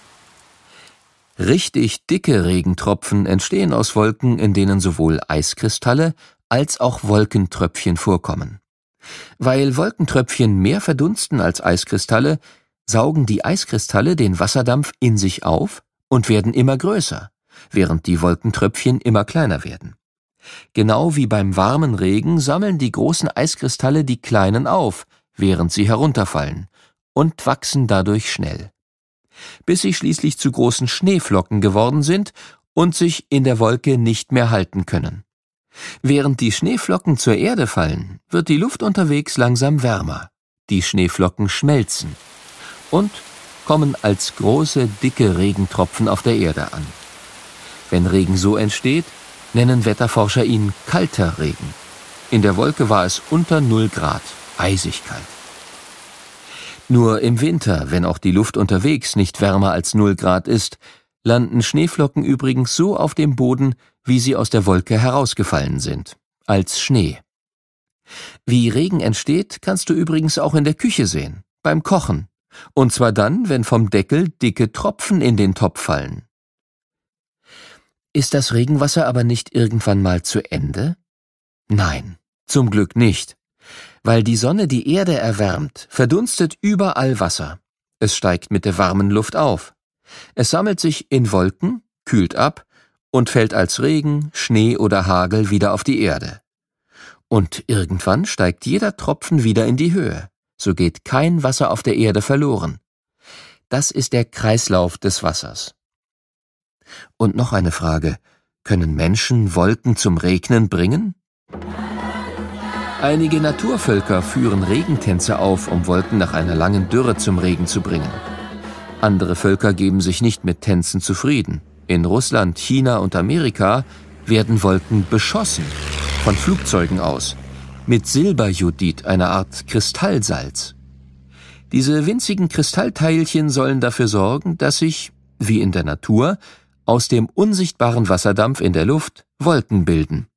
A: Richtig dicke Regentropfen entstehen aus Wolken, in denen sowohl Eiskristalle als auch Wolkentröpfchen vorkommen. Weil Wolkentröpfchen mehr verdunsten als Eiskristalle, saugen die Eiskristalle den Wasserdampf in sich auf und werden immer größer, während die Wolkentröpfchen immer kleiner werden. Genau wie beim warmen Regen sammeln die großen Eiskristalle die kleinen auf, während sie herunterfallen, und wachsen dadurch schnell. Bis sie schließlich zu großen Schneeflocken geworden sind und sich in der Wolke nicht mehr halten können. Während die Schneeflocken zur Erde fallen, wird die Luft unterwegs langsam wärmer. Die Schneeflocken schmelzen und kommen als große, dicke Regentropfen auf der Erde an. Wenn Regen so entsteht, nennen Wetterforscher ihn kalter Regen. In der Wolke war es unter 0 Grad, Eisigkeit. Nur im Winter, wenn auch die Luft unterwegs nicht wärmer als 0 Grad ist, landen Schneeflocken übrigens so auf dem Boden, wie sie aus der Wolke herausgefallen sind, als Schnee. Wie Regen entsteht, kannst du übrigens auch in der Küche sehen, beim Kochen, und zwar dann, wenn vom Deckel dicke Tropfen in den Topf fallen. Ist das Regenwasser aber nicht irgendwann mal zu Ende? Nein, zum Glück nicht. Weil die Sonne die Erde erwärmt, verdunstet überall Wasser. Es steigt mit der warmen Luft auf. Es sammelt sich in Wolken, kühlt ab und fällt als Regen, Schnee oder Hagel wieder auf die Erde. Und irgendwann steigt jeder Tropfen wieder in die Höhe, so geht kein Wasser auf der Erde verloren. Das ist der Kreislauf des Wassers. Und noch eine Frage. Können Menschen Wolken zum Regnen bringen? Einige Naturvölker führen Regentänze auf, um Wolken nach einer langen Dürre zum Regen zu bringen. Andere Völker geben sich nicht mit Tänzen zufrieden. In Russland, China und Amerika werden Wolken beschossen, von Flugzeugen aus, mit Silberjudit, einer Art Kristallsalz. Diese winzigen Kristallteilchen sollen dafür sorgen, dass sich, wie in der Natur, aus dem unsichtbaren Wasserdampf in der Luft Wolken bilden.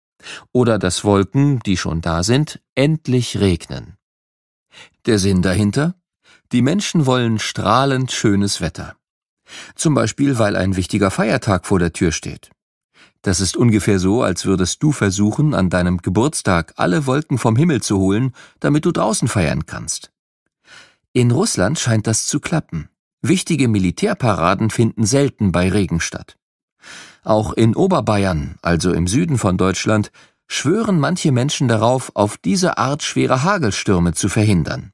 A: Oder dass Wolken, die schon da sind, endlich regnen. Der Sinn dahinter? Die Menschen wollen strahlend schönes Wetter. Zum Beispiel, weil ein wichtiger Feiertag vor der Tür steht. Das ist ungefähr so, als würdest du versuchen, an deinem Geburtstag alle Wolken vom Himmel zu holen, damit du draußen feiern kannst. In Russland scheint das zu klappen. Wichtige Militärparaden finden selten bei Regen statt. Auch in Oberbayern, also im Süden von Deutschland, schwören manche Menschen darauf, auf diese Art schwere Hagelstürme zu verhindern.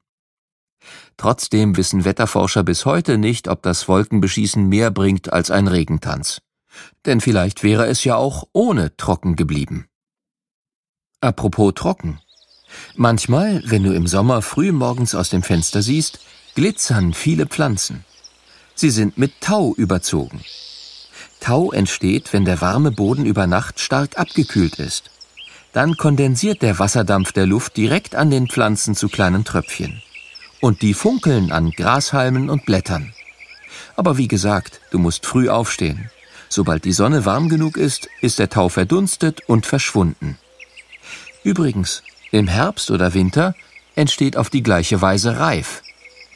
A: Trotzdem wissen Wetterforscher bis heute nicht, ob das Wolkenbeschießen mehr bringt als ein Regentanz. Denn vielleicht wäre es ja auch ohne trocken geblieben. Apropos trocken. Manchmal, wenn du im Sommer früh morgens aus dem Fenster siehst, glitzern viele Pflanzen. Sie sind mit Tau überzogen. Tau entsteht, wenn der warme Boden über Nacht stark abgekühlt ist. Dann kondensiert der Wasserdampf der Luft direkt an den Pflanzen zu kleinen Tröpfchen. Und die funkeln an Grashalmen und Blättern. Aber wie gesagt, du musst früh aufstehen. Sobald die Sonne warm genug ist, ist der Tau verdunstet und verschwunden. Übrigens, im Herbst oder Winter entsteht auf die gleiche Weise Reif.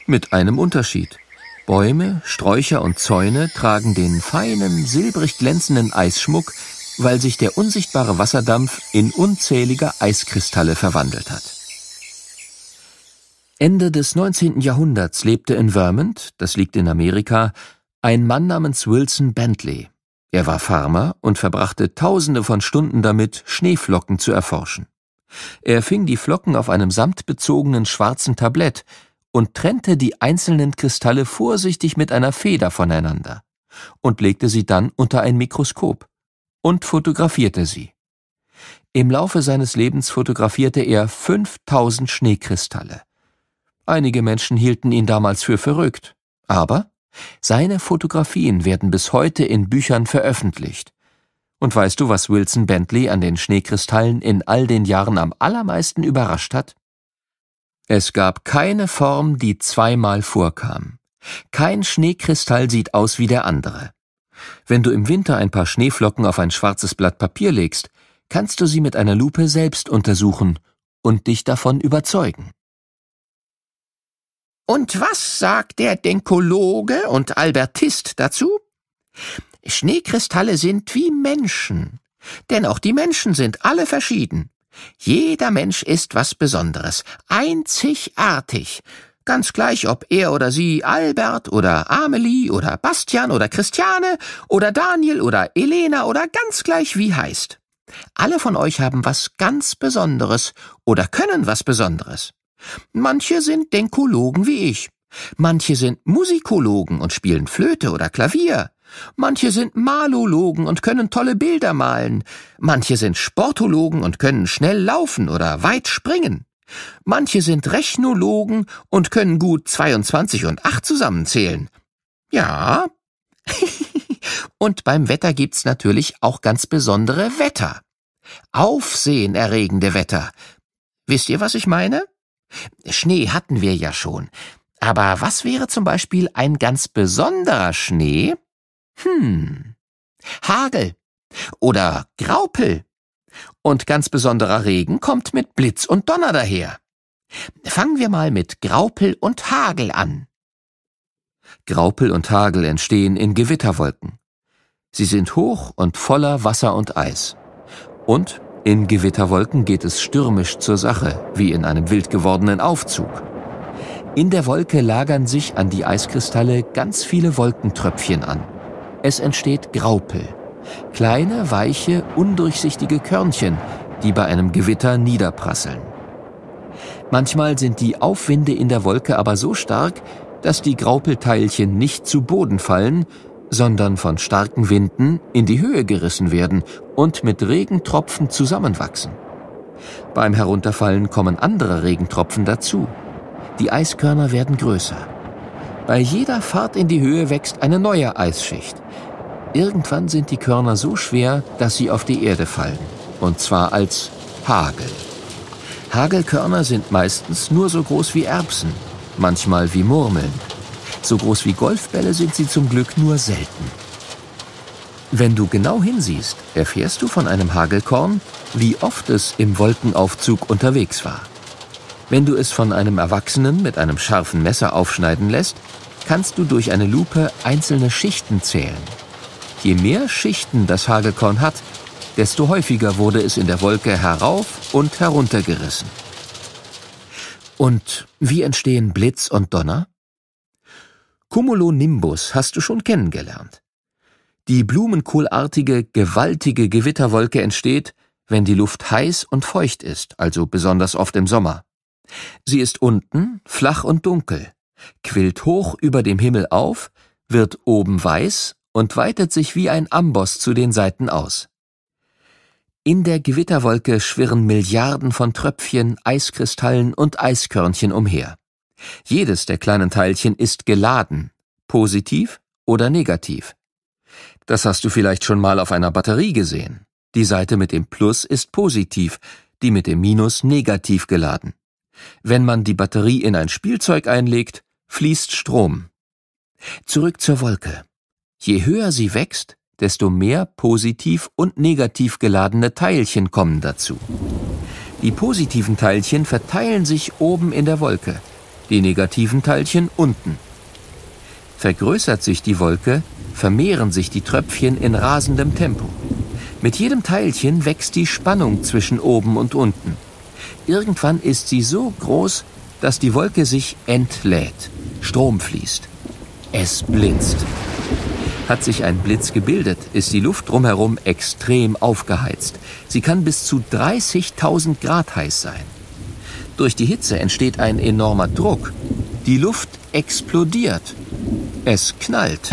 A: Mit einem Unterschied. Bäume, Sträucher und Zäune tragen den feinen, silbrig glänzenden Eisschmuck, weil sich der unsichtbare Wasserdampf in unzählige Eiskristalle verwandelt hat. Ende des 19. Jahrhunderts lebte in Vermont, das liegt in Amerika, ein Mann namens Wilson Bentley. Er war Farmer und verbrachte Tausende von Stunden damit, Schneeflocken zu erforschen. Er fing die Flocken auf einem samtbezogenen schwarzen Tablett und trennte die einzelnen Kristalle vorsichtig mit einer Feder voneinander und legte sie dann unter ein Mikroskop und fotografierte sie. Im Laufe seines Lebens fotografierte er 5000 Schneekristalle. Einige Menschen hielten ihn damals für verrückt. Aber seine Fotografien werden bis heute in Büchern veröffentlicht. Und weißt du, was Wilson Bentley an den Schneekristallen in all den Jahren am allermeisten überrascht hat? Es gab keine Form, die zweimal vorkam. Kein Schneekristall sieht aus wie der andere. Wenn du im Winter ein paar Schneeflocken auf ein schwarzes Blatt Papier legst, kannst du sie mit einer Lupe selbst untersuchen und dich davon überzeugen. Und was sagt der Denkologe und Albertist dazu? Schneekristalle sind wie Menschen. Denn auch die Menschen sind alle verschieden. Jeder Mensch ist was Besonderes, einzigartig, ganz gleich ob er oder sie Albert oder Amelie oder Bastian oder Christiane oder Daniel oder Elena oder ganz gleich wie heißt. Alle von euch haben was ganz Besonderes oder können was Besonderes. Manche sind Denkologen wie ich. Manche sind Musikologen und spielen Flöte oder Klavier. Manche sind Malologen und können tolle Bilder malen. Manche sind Sportologen und können schnell laufen oder weit springen. Manche sind Rechnologen und können gut 22 und 8 zusammenzählen. Ja. und beim Wetter gibt's natürlich auch ganz besondere Wetter. Aufsehenerregende Wetter. Wisst ihr, was ich meine? Schnee hatten wir ja schon. Aber was wäre zum Beispiel ein ganz besonderer Schnee? Hm. Hagel oder Graupel. Und ganz besonderer Regen kommt mit Blitz und Donner daher. Fangen wir mal mit Graupel und Hagel an. Graupel und Hagel entstehen in Gewitterwolken. Sie sind hoch und voller Wasser und Eis. Und in Gewitterwolken geht es stürmisch zur Sache, wie in einem wild gewordenen Aufzug. In der Wolke lagern sich an die Eiskristalle ganz viele Wolkentröpfchen an. Es entsteht Graupel. Kleine, weiche, undurchsichtige Körnchen, die bei einem Gewitter niederprasseln. Manchmal sind die Aufwinde in der Wolke aber so stark, dass die Graupelteilchen nicht zu Boden fallen, sondern von starken Winden in die Höhe gerissen werden und mit Regentropfen zusammenwachsen. Beim Herunterfallen kommen andere Regentropfen dazu. Die Eiskörner werden größer. Bei jeder Fahrt in die Höhe wächst eine neue Eisschicht. Irgendwann sind die Körner so schwer, dass sie auf die Erde fallen. Und zwar als Hagel. Hagelkörner sind meistens nur so groß wie Erbsen, manchmal wie Murmeln. So groß wie Golfbälle sind sie zum Glück nur selten. Wenn du genau hinsiehst, erfährst du von einem Hagelkorn, wie oft es im Wolkenaufzug unterwegs war. Wenn du es von einem Erwachsenen mit einem scharfen Messer aufschneiden lässt, kannst du durch eine Lupe einzelne Schichten zählen. Je mehr Schichten das Hagelkorn hat, desto häufiger wurde es in der Wolke herauf und heruntergerissen. Und wie entstehen Blitz und Donner? Cumulonimbus hast du schon kennengelernt. Die blumenkohlartige, gewaltige Gewitterwolke entsteht, wenn die Luft heiß und feucht ist, also besonders oft im Sommer. Sie ist unten, flach und dunkel, quillt hoch über dem Himmel auf, wird oben weiß und weitet sich wie ein Amboss zu den Seiten aus. In der Gewitterwolke schwirren Milliarden von Tröpfchen, Eiskristallen und Eiskörnchen umher. Jedes der kleinen Teilchen ist geladen, positiv oder negativ. Das hast du vielleicht schon mal auf einer Batterie gesehen. Die Seite mit dem Plus ist positiv, die mit dem Minus negativ geladen. Wenn man die Batterie in ein Spielzeug einlegt, fließt Strom. Zurück zur Wolke. Je höher sie wächst, desto mehr positiv und negativ geladene Teilchen kommen dazu. Die positiven Teilchen verteilen sich oben in der Wolke die negativen Teilchen unten. Vergrößert sich die Wolke, vermehren sich die Tröpfchen in rasendem Tempo. Mit jedem Teilchen wächst die Spannung zwischen oben und unten. Irgendwann ist sie so groß, dass die Wolke sich entlädt. Strom fließt. Es blitzt. Hat sich ein Blitz gebildet, ist die Luft drumherum extrem aufgeheizt. Sie kann bis zu 30.000 Grad heiß sein. Durch die Hitze entsteht ein enormer Druck. Die Luft explodiert. Es knallt.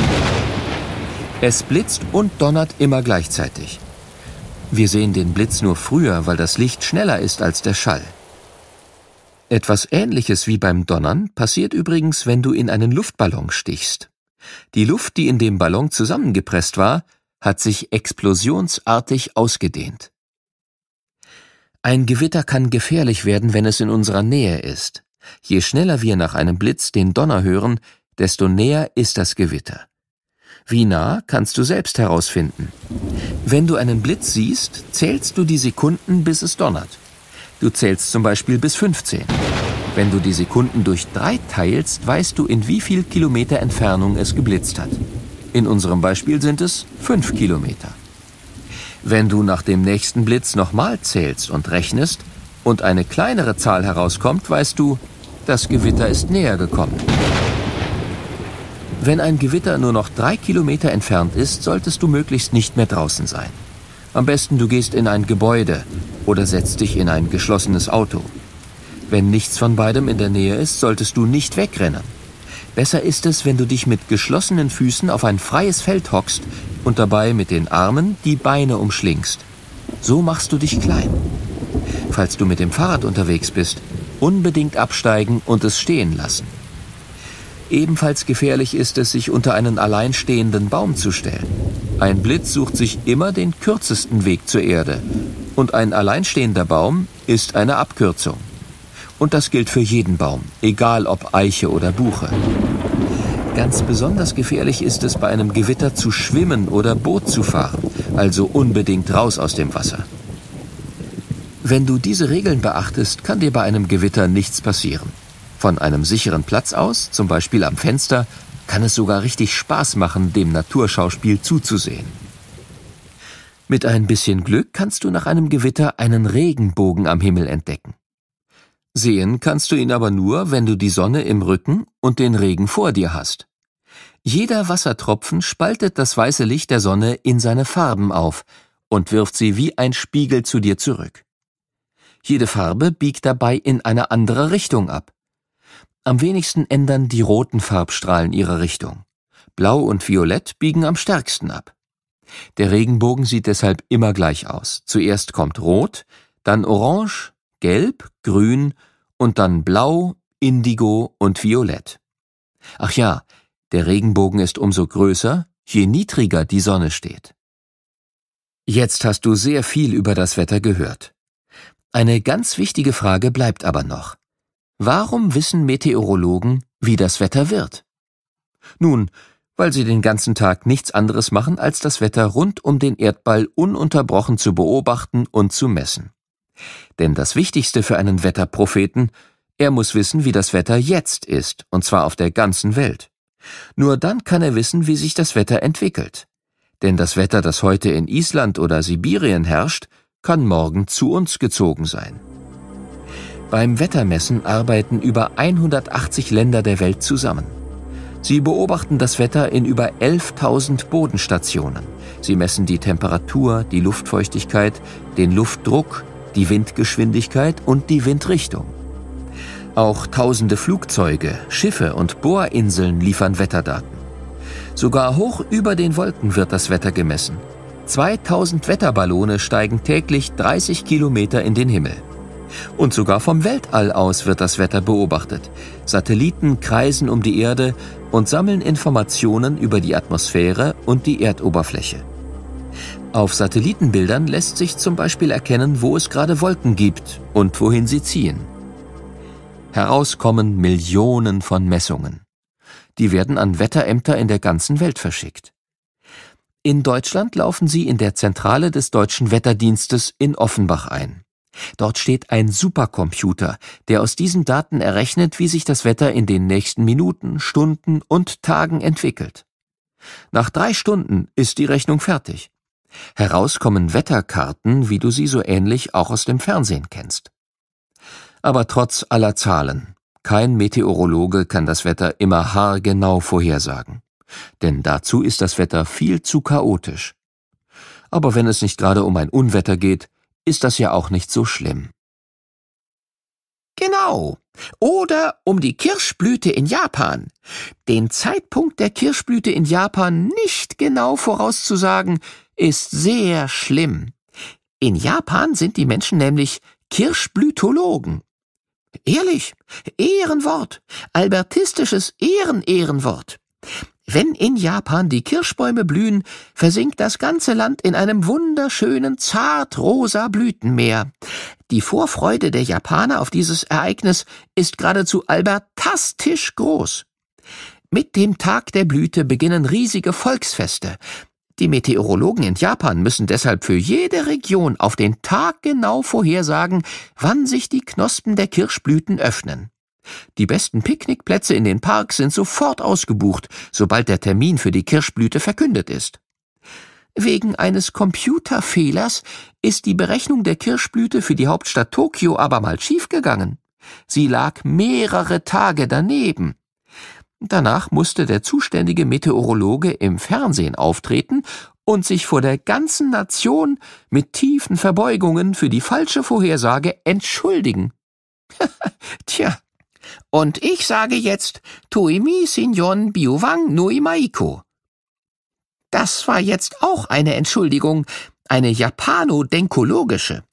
A: Es blitzt und donnert immer gleichzeitig. Wir sehen den Blitz nur früher, weil das Licht schneller ist als der Schall. Etwas Ähnliches wie beim Donnern passiert übrigens, wenn du in einen Luftballon stichst. Die Luft, die in dem Ballon zusammengepresst war, hat sich explosionsartig ausgedehnt. Ein Gewitter kann gefährlich werden, wenn es in unserer Nähe ist. Je schneller wir nach einem Blitz den Donner hören, desto näher ist das Gewitter. Wie nah kannst du selbst herausfinden. Wenn du einen Blitz siehst, zählst du die Sekunden, bis es donnert. Du zählst zum Beispiel bis 15. Wenn du die Sekunden durch drei teilst, weißt du, in wie viel Kilometer Entfernung es geblitzt hat. In unserem Beispiel sind es fünf Kilometer. Wenn du nach dem nächsten Blitz nochmal zählst und rechnest und eine kleinere Zahl herauskommt, weißt du, das Gewitter ist näher gekommen. Wenn ein Gewitter nur noch drei Kilometer entfernt ist, solltest du möglichst nicht mehr draußen sein. Am besten du gehst in ein Gebäude oder setzt dich in ein geschlossenes Auto. Wenn nichts von beidem in der Nähe ist, solltest du nicht wegrennen. Besser ist es, wenn du dich mit geschlossenen Füßen auf ein freies Feld hockst und dabei mit den Armen die Beine umschlingst. So machst du dich klein. Falls du mit dem Fahrrad unterwegs bist, unbedingt absteigen und es stehen lassen. Ebenfalls gefährlich ist es, sich unter einen alleinstehenden Baum zu stellen. Ein Blitz sucht sich immer den kürzesten Weg zur Erde und ein alleinstehender Baum ist eine Abkürzung. Und das gilt für jeden Baum, egal ob Eiche oder Buche. Ganz besonders gefährlich ist es, bei einem Gewitter zu schwimmen oder Boot zu fahren, also unbedingt raus aus dem Wasser. Wenn du diese Regeln beachtest, kann dir bei einem Gewitter nichts passieren. Von einem sicheren Platz aus, zum Beispiel am Fenster, kann es sogar richtig Spaß machen, dem Naturschauspiel zuzusehen. Mit ein bisschen Glück kannst du nach einem Gewitter einen Regenbogen am Himmel entdecken. Sehen kannst du ihn aber nur, wenn du die Sonne im Rücken und den Regen vor dir hast. Jeder Wassertropfen spaltet das weiße Licht der Sonne in seine Farben auf und wirft sie wie ein Spiegel zu dir zurück. Jede Farbe biegt dabei in eine andere Richtung ab. Am wenigsten ändern die roten Farbstrahlen ihre Richtung. Blau und Violett biegen am stärksten ab. Der Regenbogen sieht deshalb immer gleich aus. Zuerst kommt Rot, dann Orange, gelb, grün und dann blau, indigo und violett. Ach ja, der Regenbogen ist umso größer, je niedriger die Sonne steht. Jetzt hast du sehr viel über das Wetter gehört. Eine ganz wichtige Frage bleibt aber noch. Warum wissen Meteorologen, wie das Wetter wird? Nun, weil sie den ganzen Tag nichts anderes machen, als das Wetter rund um den Erdball ununterbrochen zu beobachten und zu messen. Denn das Wichtigste für einen Wetterpropheten, er muss wissen, wie das Wetter jetzt ist, und zwar auf der ganzen Welt. Nur dann kann er wissen, wie sich das Wetter entwickelt. Denn das Wetter, das heute in Island oder Sibirien herrscht, kann morgen zu uns gezogen sein. Beim Wettermessen arbeiten über 180 Länder der Welt zusammen. Sie beobachten das Wetter in über 11.000 Bodenstationen. Sie messen die Temperatur, die Luftfeuchtigkeit, den Luftdruck, die Windgeschwindigkeit und die Windrichtung. Auch tausende Flugzeuge, Schiffe und Bohrinseln liefern Wetterdaten. Sogar hoch über den Wolken wird das Wetter gemessen. 2000 Wetterballone steigen täglich 30 Kilometer in den Himmel. Und sogar vom Weltall aus wird das Wetter beobachtet. Satelliten kreisen um die Erde und sammeln Informationen über die Atmosphäre und die Erdoberfläche. Auf Satellitenbildern lässt sich zum Beispiel erkennen, wo es gerade Wolken gibt und wohin sie ziehen. Herauskommen Millionen von Messungen. Die werden an Wetterämter in der ganzen Welt verschickt. In Deutschland laufen sie in der Zentrale des Deutschen Wetterdienstes in Offenbach ein. Dort steht ein Supercomputer, der aus diesen Daten errechnet, wie sich das Wetter in den nächsten Minuten, Stunden und Tagen entwickelt. Nach drei Stunden ist die Rechnung fertig. Herauskommen Wetterkarten, wie du sie so ähnlich auch aus dem Fernsehen kennst. Aber trotz aller Zahlen, kein Meteorologe kann das Wetter immer haargenau vorhersagen. Denn dazu ist das Wetter viel zu chaotisch. Aber wenn es nicht gerade um ein Unwetter geht, ist das ja auch nicht so schlimm. Genau. Oder um die Kirschblüte in Japan. Den Zeitpunkt der Kirschblüte in Japan nicht genau vorauszusagen, ist sehr schlimm. In Japan sind die Menschen nämlich Kirschblütologen. Ehrlich, Ehrenwort, albertistisches Ehren-Ehrenwort. Wenn in Japan die Kirschbäume blühen, versinkt das ganze Land in einem wunderschönen zartrosa Blütenmeer. Die Vorfreude der Japaner auf dieses Ereignis ist geradezu albertastisch groß. Mit dem Tag der Blüte beginnen riesige Volksfeste. Die Meteorologen in Japan müssen deshalb für jede Region auf den Tag genau vorhersagen, wann sich die Knospen der Kirschblüten öffnen. Die besten Picknickplätze in den Parks sind sofort ausgebucht, sobald der Termin für die Kirschblüte verkündet ist. Wegen eines Computerfehlers ist die Berechnung der Kirschblüte für die Hauptstadt Tokio aber mal schiefgegangen. Sie lag mehrere Tage daneben. Danach musste der zuständige Meteorologe im Fernsehen auftreten und sich vor der ganzen Nation mit tiefen Verbeugungen für die falsche Vorhersage entschuldigen. Tja, und ich sage jetzt Tuimi Sinyon Biuwang Nui Maiko. Das war jetzt auch eine Entschuldigung, eine japanodenkologische.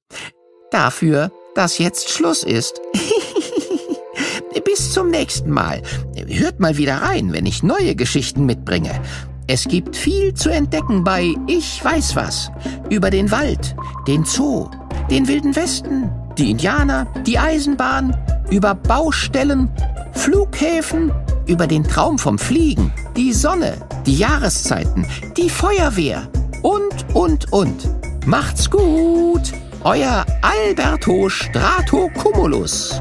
A: Dafür, dass jetzt Schluss ist. Bis zum nächsten Mal. Hört mal wieder rein, wenn ich neue Geschichten mitbringe. Es gibt viel zu entdecken bei Ich weiß was. Über den Wald, den Zoo, den Wilden Westen, die Indianer, die Eisenbahn, über Baustellen, Flughäfen, über den Traum vom Fliegen, die Sonne, die Jahreszeiten, die Feuerwehr und, und, und. Macht's gut! Euer Alberto Strato Cumulus.